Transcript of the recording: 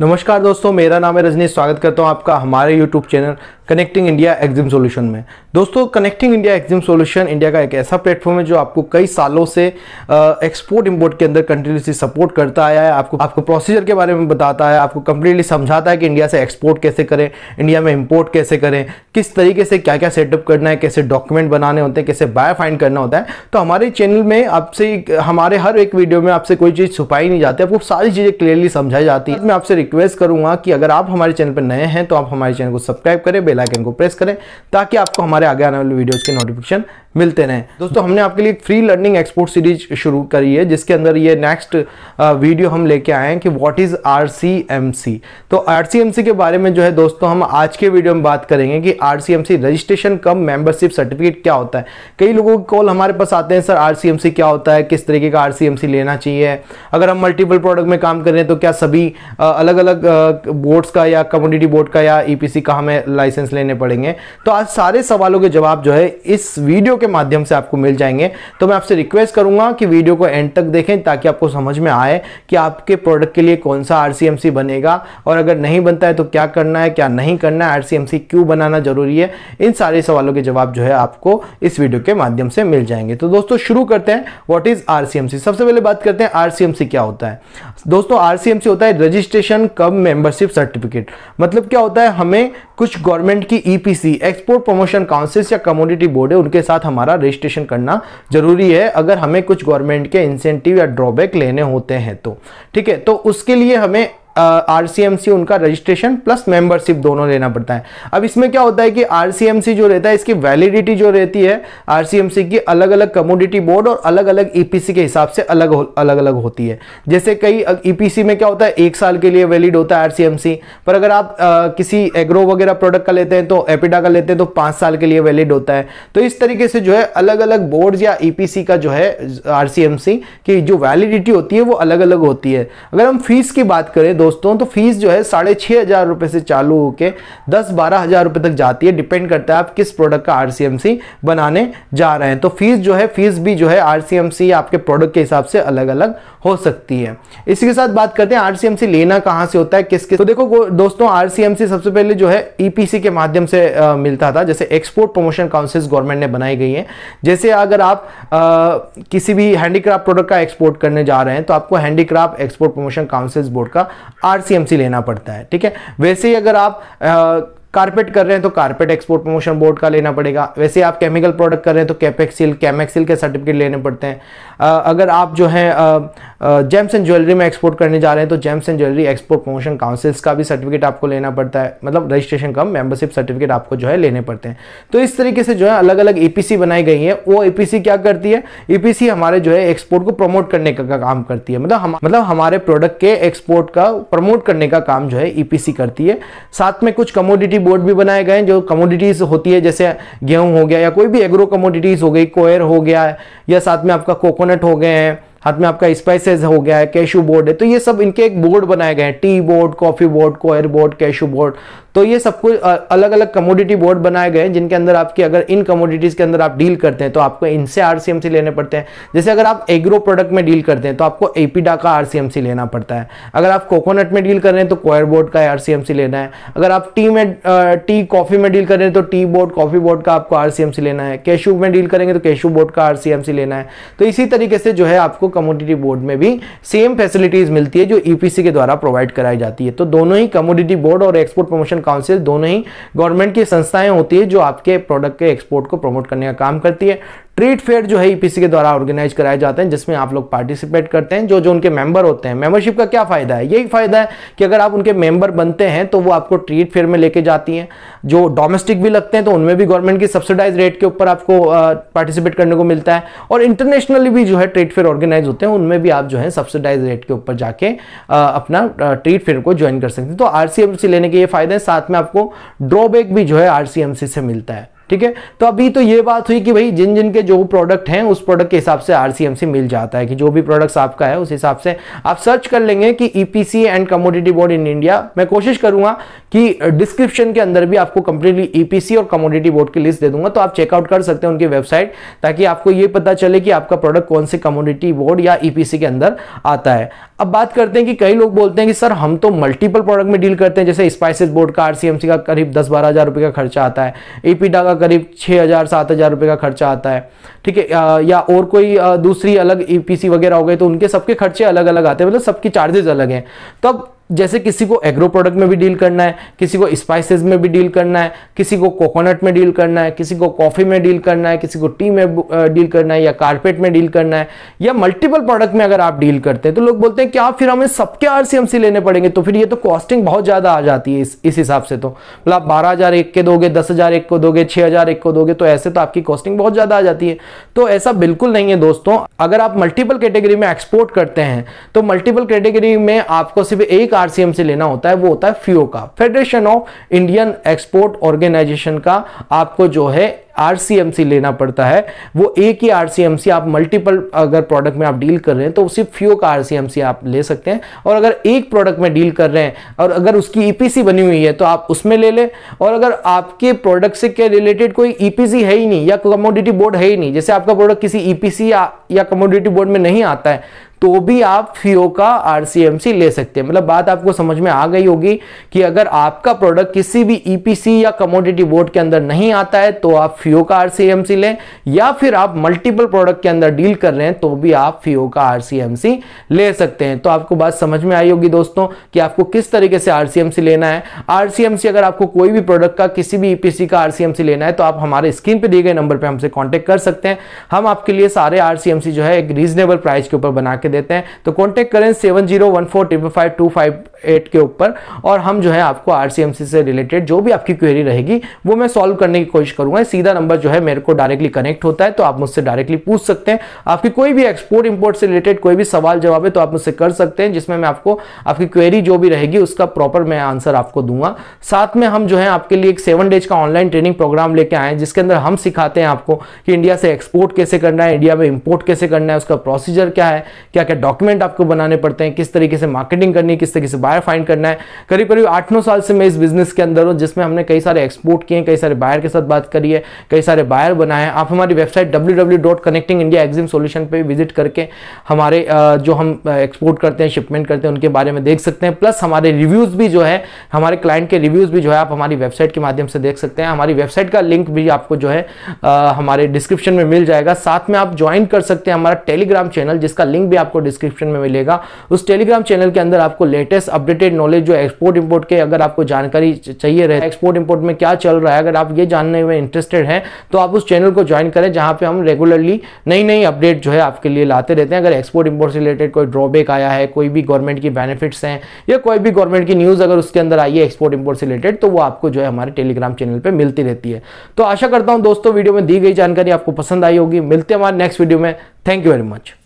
नमस्कार दोस्तों मेरा नाम है रजनी स्वागत करता हूं आपका हमारे YouTube channel connecting India exim solution में दोस्तों connecting India exim solution India का एक ऐसा प्लेटफॉर्म है जो आपको कई सालों से एक्सपोर्ट इम्पोर्ट के अंदर कंटिन्यूसली सपोर्ट करता आया है आपको आपको प्रोसीजर के बारे में बताता है आपको कंप्लीटली समझाता है कि इंडिया से एक्सपोर्ट कैसे करें इंडिया में इम्पोर्ट कैसे करें किस तरीके से क्या क्या सेटअप करना है कैसे डॉक्यूमेंट बनाने होते हैं कैसे बाय फाइंड करना होता है तो हमारे चैनल में आपसे हमारे हर एक वीडियो में आपसे कोई चीज़ छुपाई नहीं जाती आपको सारी चीज़ें क्लियरली समझाई जाती है मैं आपसे रिक्वेस्ट करूँगा कि अगर आप हमारे चैनल पर नए हैं तो आप हमारे चैनल को सब्सक्राइब करें बेल आइकन को प्रेस करें ताकि आपको हमारे आगे आने वाले वीडियोज़ के नोटिफिकेशन मिलते रहें दोस्तों हमने आपके लिए फ्री लर्निंग एक्सपोर्ट सीरीज शुरू करी है जिसके अंदर ये नेक्स्ट वीडियो हम लेके आए हैं कि व्हाट इज़ आर तो आर के बारे में जो है दोस्तों हम आज के वीडियो में बात करेंगे कि R registration cum membership certificate क्या होता है कई लोगों के कॉल हमारे पास आते हैं सर आर क्या होता है किस तरीके का आर लेना चाहिए अगर हम मल्टीपल प्रोडक्ट में काम करें तो क्या सभी अलग अलग बोर्ड्स का या कम्युनिटी बोर्ड का या ई e का हमें लाइसेंस लेने पड़ेंगे तो आज सारे सवालों के जवाब जो है इस वीडियो के माध्यम से आपको मिल जाएंगे तो मैं आपसे रिक्वेस्ट करूंगा कि वीडियो को एंड तक देखें ताकि आपको समझ में आए कि आपके प्रोडक्ट के लिए कौन सा आर बनेगा और अगर नहीं बनता है तो क्या करना है क्या नहीं करना है आर क्यों बनाना जरूरी है इन सारे सवालों के जवाब जो है आपको इस वीडियो के माध्यम से मिल जाएंगे तो दोस्तों शुरू करते हैं व्हाट इज आर सबसे पहले बात करते हैं आर क्या होता है दोस्तों आर होता है रजिस्ट्रेशन कब मेंबरशिप सर्टिफिकेट मतलब क्या होता है हमें कुछ गवर्नमेंट की ईपीसी एक्सपोर्ट प्रमोशन काउंसिल या कम्युनिटी बोर्ड है उनके साथ हमारा रजिस्ट्रेशन करना ज़रूरी है अगर हमें कुछ गवर्नमेंट के इंसेंटिव या ड्रॉबैक लेने होते हैं तो ठीक है तो उसके लिए हमें आरसीएमसी उनका रजिस्ट्रेशन प्लस मेंबरशिप दोनों लेना पड़ता है अब इसमें क्या होता है कि आरसीएमसी जो रहता है इसकी वैलिडिटी जो रहती है आरसीएमसी की अलग अलग कमोडिटी बोर्ड और अलग अलग ईपीसी के हिसाब से अलग अलग अलग होती है जैसे कई ईपीसी e में क्या होता है एक साल के लिए वैलिड होता है आरसीएमसी पर अगर आप आ, किसी एग्रो वगैरह प्रोडक्ट का लेते हैं तो एपिडा का लेते हैं तो पाँच साल के लिए वैलिड होता है तो इस तरीके से जो है अलग अलग बोर्ड या ईपीसी e का जो है आरसीएमसी की जो वैलिडिटी होती है वो अलग अलग होती है अगर हम फीस की बात करें दो दोस्तों तो फीस जो है साढ़े छः हज़ार रुपये से चालू होकर दस बारह हज़ार रुपये तक जाती है डिपेंड करता है आप किस प्रोडक्ट का आर बनाने जा रहे हैं तो फीस जो है फीस भी जो है आर आपके प्रोडक्ट के हिसाब से अलग अलग हो सकती है इसी के साथ बात करते हैं आर लेना कहाँ से होता है किस किस तो देखो दोस्तों आर सबसे पहले जो है ई e के माध्यम से आ, मिलता था जैसे एक्सपोर्ट प्रमोशन काउंसिल्स गवर्नमेंट ने बनाई गई है जैसे अगर आप आ, किसी भी हैंडीक्राफ्ट प्रोडक्ट का एक्सपोर्ट करने जा रहे हैं तो आपको handicraft export promotion councils board का आर लेना पड़ता है ठीक है वैसे ही अगर आप कारपेट कर रहे हैं तो कारपेट एक्सपोर्ट प्रमोशन बोर्ड का लेना पड़ेगा वैसे आप केमिकल प्रोडक्ट कर रहे हैं तो कैपेक्सिल कैमेक्सिल के सर्टिफिकेट लेने पड़ते हैं आ, अगर आप जो है जेम्स एंड ज्वेलरी में एक्सपोर्ट करने जा रहे हैं तो gems and jewellery export promotion councils का भी सर्टिफिकेट आपको लेना पड़ता है मतलब रजिस्ट्रेशन कम मेंबरशिप सर्टिफिकेट आपको जो है लेने पड़ते हैं तो इस तरीके से जो है अलग अलग ई बनाई गई है वो ई e क्या करती है ई e हमारे जो है एक्सपोर्ट को प्रमोट करने का, काम करती है मतलब हम मतलब हमारे प्रोडक्ट के एक्सपोर्ट का प्रमोट करने का काम जो है ई e करती है साथ में कुछ कमोडिटी बोर्ड भी बनाए गए हैं जो कमोडिटीज़ होती है जैसे गेहूँ हो गया या कोई भी एग्रो कमोडिटीज़ हो गई कोयर हो गया या साथ में आपका कोकोनट हो गए हैं हाथ में आपका स्पाइसेस हो गया है कैशू बोर्ड है तो ये सब इनके एक बोर्ड बनाए गए हैं tea board coffee board coir board cashew board तो ये सब कुछ अलग अलग कमोडिटी बोर्ड बनाए गए हैं जिनके अंदर आपकी अगर इन कमोडिटीज के अंदर आप डील करते हैं तो आपको इनसे आरसीएम लेने पड़ते हैं जैसे अगर आप एग्रो प्रोडक्ट में डील करते हैं तो आपको एपीडा का आरसीएम लेना पड़ता है अगर आप कोकोनट में डील कर रहे हैं तो कोयर बोर्ड का आरसीएम लेना है अगर आप टी में टी कॉफी में डील कर रहे हैं तो टी बोर्ड कॉफी बोर्ड का आपको आरसीएम लेना है कैशू में डील करेंगे तो कैशू बोर्ड का आरसीएम लेना है तो इसी तरीके से जो है आपको कमोडिटी बोर्ड में भी सेम फैसिलिटीज मिलती है जो ईपीसी e के द्वारा प्रोवाइड कराई जाती है तो दोनों ही कमोडिटी बोर्ड और एक्सपोर्ट प्रमोशन काउंसिल दोनों ही गवर्नमेंट की संस्थाएं होती है जो आपके प्रोडक्ट के एक्सपोर्ट को प्रमोट करने का काम करती है ट्रेड फेयर जो है ईपीसी e के द्वारा ऑर्गेनाइज कराए जाते हैं जिसमें आप लोग पार्टिसिपेट करते हैं जो जो उनके मेंबर होते हैं मेंबरशिप का क्या फायदा है यही फायदा है कि अगर आप उनके मेंबर बनते हैं तो वो आपको ट्रेड फेयर में लेके जाती हैं जो डोमेस्टिक भी लगते हैं तो उनमें भी गवर्नमेंट की सब्सिडाइज रेट के ऊपर आपको पार्टिसिपेट करने को मिलता है और इंटरनेशनली भी जो है ट्रेड फेयर ऑर्गेनाइज होते हैं उनमें भी आप जो है सब्सिडाइज रेट के ऊपर जाके अपना ट्रेड फेयर को ज्वाइन कर सकते हैं तो आरसीएमसी लेने के ये फायदे हैं साथ में आपको ड्रॉबैक भी जो है आरसीएमसी से मिलता है ठीक है तो अभी तो ये बात हुई कि भाई जिन जिन के जो प्रोडक्ट हैं उस प्रोडक्ट के हिसाब से आरसीएम से मिल जाता है कि जो भी प्रोडक्ट्स आपका है उस हिसाब से आप सर्च कर लेंगे कि EPC and commodity board in India मैं कोशिश करूंगा कि डिस्क्रिप्शन के अंदर भी आपको कंप्लीटली ईपीसी e और कमोडिटी बोर्ड की लिस्ट दे दूंगा तो आप चेकआउट कर सकते हैं उनकी वेबसाइट ताकि आपको ये पता चले कि आपका प्रोडक्ट कौन से कमोडिटी बोर्ड या ईपीसी e के अंदर आता है अब बात करते हैं कि कई लोग बोलते हैं कि सर हम तो मल्टीपल प्रोडक्ट में डील करते हैं जैसे स्पाइसेस बोर्ड का आरसीएमसी का करीब दस बारह हज़ार रुपये का खर्चा आता है एपीडा का करीब छः हज़ार सात हज़ार रुपये का खर्चा आता है ठीक है या और कोई दूसरी अलग ईपीसी e वगैरह हो गए तो उनके सबके खर्चे अलग अलग आते हैं मतलब सबके चार्जेज अलग हैं तब तो जैसे किसी को एग्रो प्रोडक्ट में भी डील करना है किसी को स्पाइसेस में भी डील करना है किसी को कोकोनट में डील करना है किसी को कॉफ़ी में डील करना है किसी को टी में डील करना है या कारपेट में डील करना है या मल्टीपल प्रोडक्ट में अगर आप डील करते हैं तो लोग बोलते हैं क्या फिर हमें सबके आर सी लेने पड़ेंगे तो फिर ये तो कॉस्टिंग बहुत ज़्यादा आ जाती है इस इस हिसाब से तो मतलब आप बारह हज़ार एक के दोगे दस हज़ार एक को दोगे छः हज़ार एक को दोगे तो ऐसे तो आपकी कॉस्टिंग बहुत ज़्यादा आ जाती है तो ऐसा बिल्कुल नहीं है दोस्तों अगर आप मल्टीपल कैटेगरी में एक्सपोर्ट करते हैं तो मल्टीपल कैटेगरी में आपको सिर्फ एक आरसीएम से लेना होता है वो होता है फ्यू का federation of Indian export organisation का आपको जो है आरसीएमसी लेना पड़ता है वो एक ही आरसीएमसी आप मल्टीपल अगर प्रोडक्ट में आप डील कर रहे हैं तो सिर्फ फ्यू का आरसीएमसी आप ले सकते हैं और अगर एक प्रोडक्ट में डील कर रहे हैं और अगर उसकी ईपीसी e बनी हुई है तो आप उसमें ले लें और अगर आपके प्रोडक्ट से के रिलेटेड कोई ईपीसी e है ही नहीं या कमोडिटी बोर्ड है ही नहीं जैसे आपका प्रोडक्ट किसी ईपीसी e या कमोडिटी बोर्ड में नहीं आता है तो भी आप फीओ का आरसीएमसी ले सकते हैं मतलब बात आपको समझ में आ गई होगी कि अगर आपका प्रोडक्ट किसी भी ईपीसी e या कमोडिटी बोर्ड के अंदर नहीं आता है तो आप फीओ का आरसीएमसी लें या फिर आप मल्टीपल प्रोडक्ट के अंदर डील कर रहे हैं तो भी आप फीओ का आरसीएमसी ले सकते हैं तो आपको बात समझ में आई होगी दोस्तों कि आपको किस तरीके से आरसीएमसी लेना है आरसीएमसी अगर आपको कोई भी प्रोडक्ट का किसी भी ईपीसी e का आरसीएमसी लेना है तो आप हमारे स्क्रीन पर दिए गए नंबर पर हमसे कॉन्टेक्ट कर सकते हैं हम आपके लिए सारे आरसीएमसी जो है एक रीजनेबल प्राइस के ऊपर बना के करके देते हैं तो कॉन्टेक्ट करें seven zero one four triple five two five eight के ऊपर और हम जो है आपको आर से रिलेटेड जो भी आपकी क्वेरी रहेगी वो मैं सॉल्व करने की कोशिश करूंगा सीधा नंबर जो है मेरे को डायरेक्टली कनेक्ट होता है तो आप मुझसे डायरेक्टली पूछ सकते हैं आपकी कोई भी एक्सपोर्ट इंपोर्ट से रिलेटेड कोई भी सवाल जवाब है तो आप मुझसे कर सकते हैं जिसमें मैं आपको आपकी क्वेरी जो भी रहेगी उसका प्रॉपर मैं आंसर आपको दूंगा साथ में हम जो है आपके लिए एक सेवन डेज का ऑनलाइन ट्रेनिंग प्रोग्राम लेके आए जिसके अंदर हम सिखाते हैं आपको कि इंडिया से एक्सपोर्ट कैसे करना है इंडिया में इंपोर्ट कैसे करना है उसका प्रोसीजर क्या है क्या क्या डॉक्यूमेंट आपको बनाने पड़ते हैं किस तरीके से मार्केटिंग करनी है किस तरीके से बायर फाइंड करना है करीब करीब आठ नौ साल से मैं इस बिजनेस के अंदर हूँ जिसमें हमने कई सारे एक्सपोर्ट किए कई सारे बायर के साथ बात करी है कई सारे बायर बनाए हैं आप हमारी website W W dot connecting solution visit करके हमारे जो हम एक्सपोर्ट करते हैं शिपमेंट करते हैं उनके बारे में देख सकते हैं प्लस हमारे रिव्यूज़ भी जो है हमारे क्लाइंट के रिव्यूज़ भी जो है आप हमारी वेबसाइट के माध्यम से देख सकते हैं हमारी वेबसाइट का लिंक भी आपको जो है हमारे डिस्क्रिप्शन में मिल जाएगा साथ में आप ज्वाइन कर सकते हैं हमारा टेलीग्राम चैनल जिसका लिंक भी आपको डिस्क्रिप्शन में मिलेगा उस टेलीग्राम चैनल के अंदर आपको लेटेस्ट अपडेटेड नॉलेज जो एक्सपोर्ट इम्पोर्ट के अगर आपको जानकारी चाहिए रहे एक्सपोर्ट इम्पोर्ट में क्या चल रहा है अगर आप ये जानने में इंटरेस्टेड हैं तो आप उस चैनल को ज्वाइन करें जहाँ पे हम रेगुलरली नई नई अपडेट जो है आपके लिए लाते रहते हैं अगर एक्सपोर्ट इम्पोर्ट से रिलेटेड कोई ड्रॉबैक आया है कोई भी गवर्नमेंट की बेनिफिट्स हैं या कोई भी गवर्नमेंट की न्यूज़ अगर उसके अंदर आई है एक्सपोर्ट इम्पोर्ट से रिलेटेड तो वो आपको जो है हमारे टेलीग्राम चैनल पर मिलती रहती है तो आशा करता हूँ दोस्तों वीडियो में दी गई जानकारी आपको पसंद आई होगी मिलते हैं हमारे नेक्स्ट वीडियो में थैंक यू वेरी मच